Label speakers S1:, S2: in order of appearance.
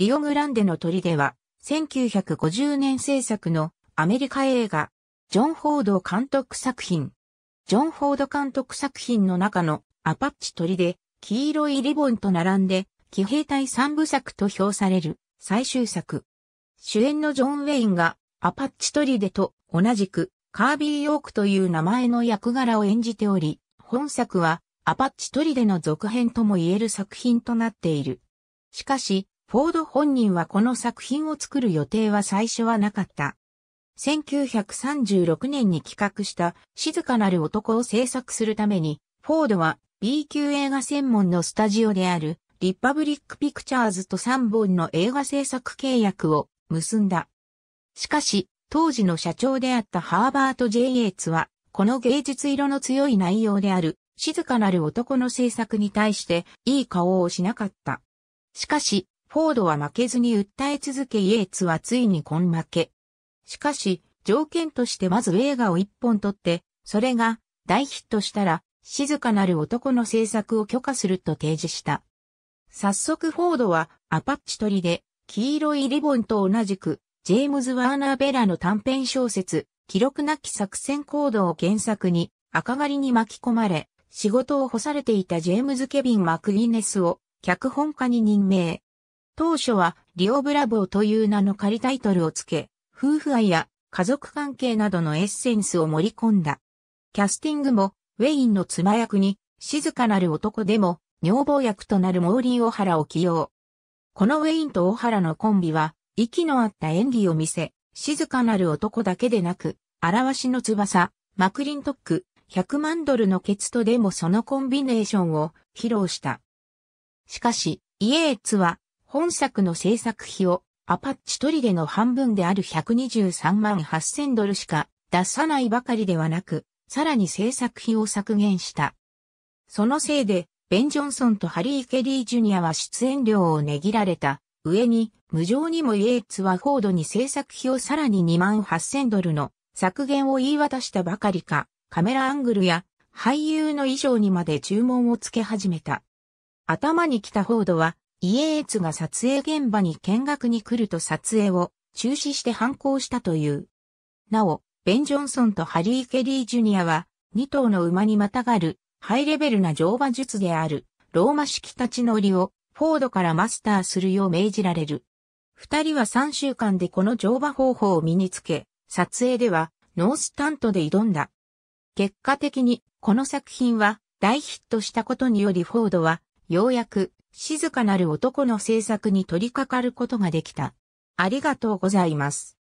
S1: リオグランデの鳥では、1950年制作のアメリカ映画、ジョン・フォード監督作品。ジョン・フォード監督作品の中のアパッチで、黄色いリボンと並んで、騎兵隊三部作と評される最終作。主演のジョン・ウェインがアパッチでと同じくカービー・ヨークという名前の役柄を演じており、本作はアパッチでの続編とも言える作品となっている。しかし、フォード本人はこの作品を作る予定は最初はなかった。1936年に企画した静かなる男を制作するために、フォードは B 級映画専門のスタジオであるリパブリックピクチャーズと3本の映画制作契約を結んだ。しかし、当時の社長であったハーバート・ J・ エイツは、この芸術色の強い内容である静かなる男の制作に対していい顔をしなかった。しかし、フォードは負けずに訴え続けイエーツはついに根負け。しかし、条件としてまず映画を一本撮って、それが大ヒットしたら、静かなる男の制作を許可すると提示した。早速フォードはアパッチ取りで、黄色いリボンと同じく、ジェームズ・ワーナー・ベラの短編小説、記録なき作戦行動を原作に、赤狩りに巻き込まれ、仕事を干されていたジェームズ・ケビン・マクギネスを、脚本家に任命。当初はリオブラボーという名の仮タイトルをつけ、夫婦愛や家族関係などのエッセンスを盛り込んだ。キャスティングもウェインの妻役に静かなる男でも女房役となるモーリー・オハラを起用。このウェインとオハラのコンビは息の合った演技を見せ、静かなる男だけでなく、表しの翼、マクリントック、100万ドルのケツとでもそのコンビネーションを披露した。しかし、イエーツは本作の制作費をアパッチ砦の半分である123万8000ドルしか出さないばかりではなく、さらに制作費を削減した。そのせいで、ベン・ジョンソンとハリー・ケリー・ジュニアは出演料をねぎられた。上に、無情にもイエーツはフォードに制作費をさらに2万8000ドルの削減を言い渡したばかりか、カメラアングルや俳優の衣装にまで注文をつけ始めた。頭に来たフォードは、家悦が撮影現場に見学に来ると撮影を中止して反抗したという。なお、ベン・ジョンソンとハリー・ケリー・ジュニアは、2頭の馬にまたがる、ハイレベルな乗馬術である、ローマ式立ち乗りを、フォードからマスターするよう命じられる。二人は3週間でこの乗馬方法を身につけ、撮影では、ノースタントで挑んだ。結果的に、この作品は、大ヒットしたことによりフォードは、ようやく、静かなる男の制作に取り掛かることができた。ありがとうございます。